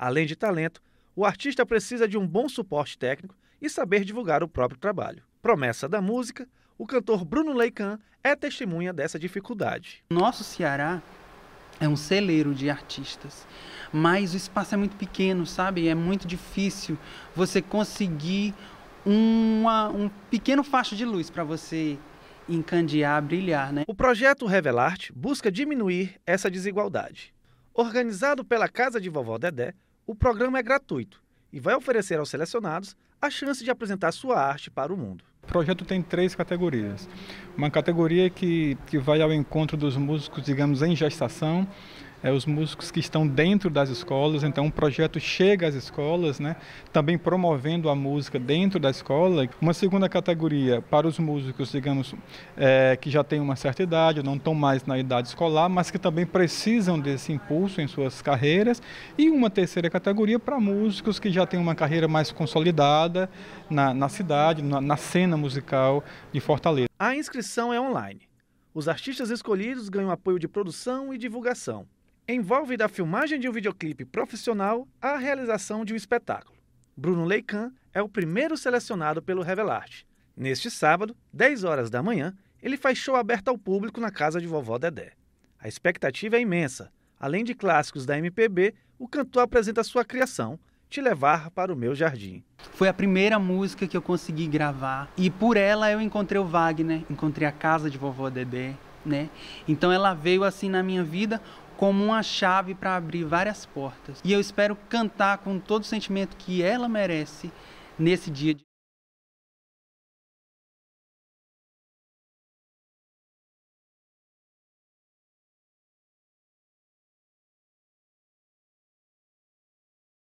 Além de talento, o artista precisa de um bom suporte técnico e saber divulgar o próprio trabalho. Promessa da música, o cantor Bruno Leican é testemunha dessa dificuldade. Nosso Ceará é um celeiro de artistas, mas o espaço é muito pequeno, sabe? É muito difícil você conseguir uma, um pequeno facho de luz para você encandear, brilhar, né? O projeto Revelarte busca diminuir essa desigualdade. Organizado pela Casa de Vovó Dedé, o programa é gratuito e vai oferecer aos selecionados a chance de apresentar sua arte para o mundo. O projeto tem três categorias. Uma categoria que, que vai ao encontro dos músicos, digamos, em gestação, é, os músicos que estão dentro das escolas. Então, o projeto chega às escolas, né, também promovendo a música dentro da escola. Uma segunda categoria para os músicos, digamos, é, que já têm uma certa idade, não estão mais na idade escolar, mas que também precisam desse impulso em suas carreiras. E uma terceira categoria para músicos que já têm uma carreira mais consolidada na, na cidade, na, na cena musical de Fortaleza. A inscrição é online. Os artistas escolhidos ganham apoio de produção e divulgação envolve da filmagem de um videoclipe profissional à realização de um espetáculo. Bruno Leican é o primeiro selecionado pelo Revelarte. Neste sábado, 10 horas da manhã, ele faz show aberto ao público na casa de vovó Dedé. A expectativa é imensa. Além de clássicos da MPB, o cantor apresenta sua criação, Te Levar para o Meu Jardim. Foi a primeira música que eu consegui gravar e por ela eu encontrei o Wagner, encontrei a casa de vovó Dedé, né? Então ela veio assim na minha vida como uma chave para abrir várias portas. E eu espero cantar com todo o sentimento que ela merece nesse dia.